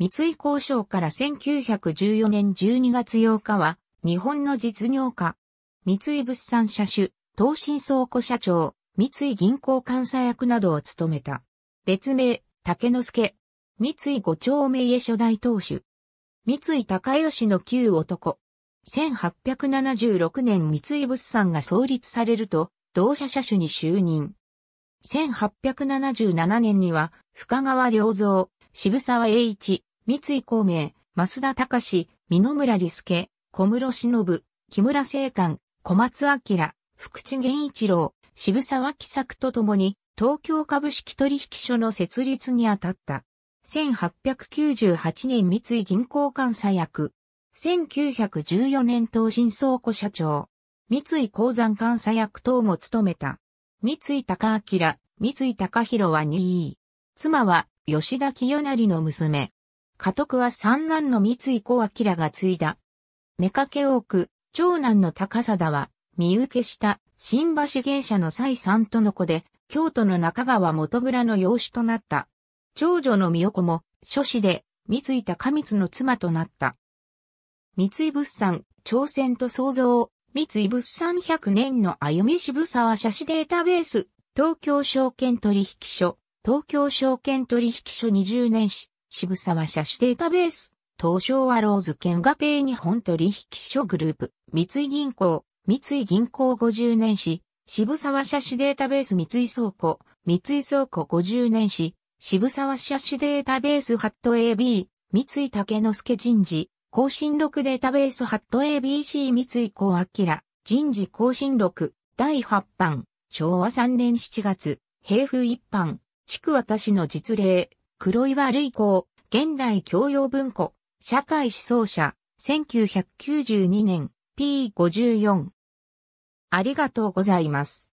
三井交渉から1914年12月8日は、日本の実業家、三井物産社主、東進倉庫社長、三井銀行監査役などを務めた。別名、竹之助、三井五丁目家初代当主、三井高吉の旧男。1876年三井物産が創立されると、同社社主に就任。1877年には、深川良造、渋沢栄一、三井孔明、増田隆、美野村利介、小室忍、木村聖寛、小松明、福地源一郎、渋沢喜作と共に、東京株式取引所の設立にあたった。1898年三井銀行監査役。1914年東新倉庫社長。三井鉱山監査役等も務めた。三井高明、三井高弘は2位。妻は吉田清成の娘。家督は三男の三井子明が継いだ。目掛け多く、長男の高貞は、身受けした新橋芸者の蔡三との子で、京都の中川元蔵の養子となった。長女の美代子も、諸子で、三井高光の妻となった。三井物産、朝鮮と創造、三井物産100年の歩み渋沢写真データベース、東京証券取引所、東京証券取引所20年史、渋沢社史データベース、東証アローズ県合併日本取引所グループ、三井銀行、三井銀行50年史、渋沢社史データベース三井倉庫、三井倉庫50年史、渋沢社史データベースハット AB、三井竹之助人事、更新録データベースハット ABC 三井幸明、人事更新録、第8版、昭和3年7月、平風一般、地区私の実例、黒岩類校、現代教養文庫、社会思想者、1992年、P54。ありがとうございます。